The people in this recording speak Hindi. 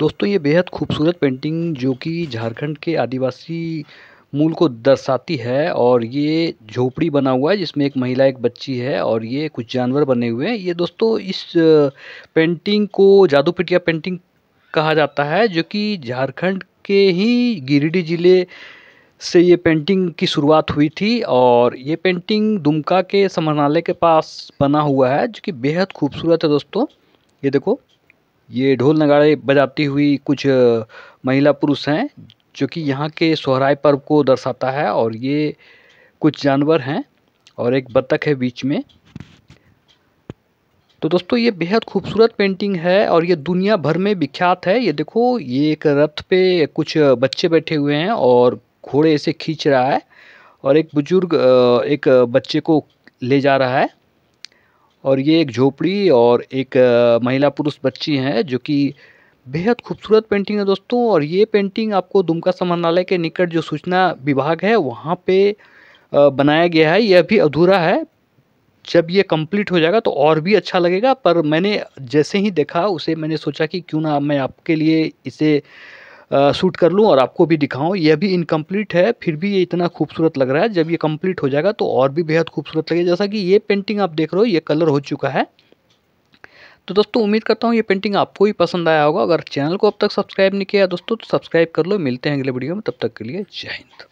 दोस्तों ये बेहद खूबसूरत पेंटिंग जो कि झारखंड के आदिवासी मूल को दर्शाती है और ये झोपड़ी बना हुआ है जिसमें एक महिला एक बच्ची है और ये कुछ जानवर बने हुए हैं ये दोस्तों इस पेंटिंग को जादू पिटिया पेंटिंग कहा जाता है जो कि झारखंड के ही गिरिडीह ज़िले से ये पेंटिंग की शुरुआत हुई थी और ये पेंटिंग दुमका के समरणालय के पास बना हुआ है जो कि बेहद खूबसूरत है दोस्तों ये देखो ये ढोल नगाड़े बजाती हुई कुछ महिला पुरुष हैं जो कि यहाँ के सोहराय पर्व को दर्शाता है और ये कुछ जानवर हैं और एक बत्तख है बीच में तो दोस्तों ये बेहद खूबसूरत पेंटिंग है और ये दुनिया भर में विख्यात है ये देखो ये एक रथ पे कुछ बच्चे बैठे हुए हैं और घोड़े ऐसे खींच रहा है और एक बुजुर्ग एक बच्चे को ले जा रहा है और ये एक झोपड़ी और एक महिला पुरुष बच्ची है जो कि बेहद खूबसूरत पेंटिंग है दोस्तों और ये पेंटिंग आपको दुमका समाहरणालय के निकट जो सूचना विभाग है वहाँ पे बनाया गया है यह भी अधूरा है जब ये कंप्लीट हो जाएगा तो और भी अच्छा लगेगा पर मैंने जैसे ही देखा उसे मैंने सोचा कि क्यों ना मैं आपके लिए इसे शूट कर लूँ और आपको भी दिखाऊँ यह भी इनकम्प्लीट है फिर भी ये इतना खूबसूरत लग रहा है जब ये कम्प्लीट हो जाएगा तो और भी बेहद खूबसूरत लगेगा जैसा कि ये पेंटिंग आप देख रहे हो ये कलर हो चुका है तो दोस्तों उम्मीद करता हूँ ये पेंटिंग आपको ही पसंद आया होगा अगर चैनल को अब तक सब्सक्राइब नहीं किया दोस्तों तो सब्सक्राइब कर लो मिलते हैं अगले वीडियो में तब तक के लिए जय हिंद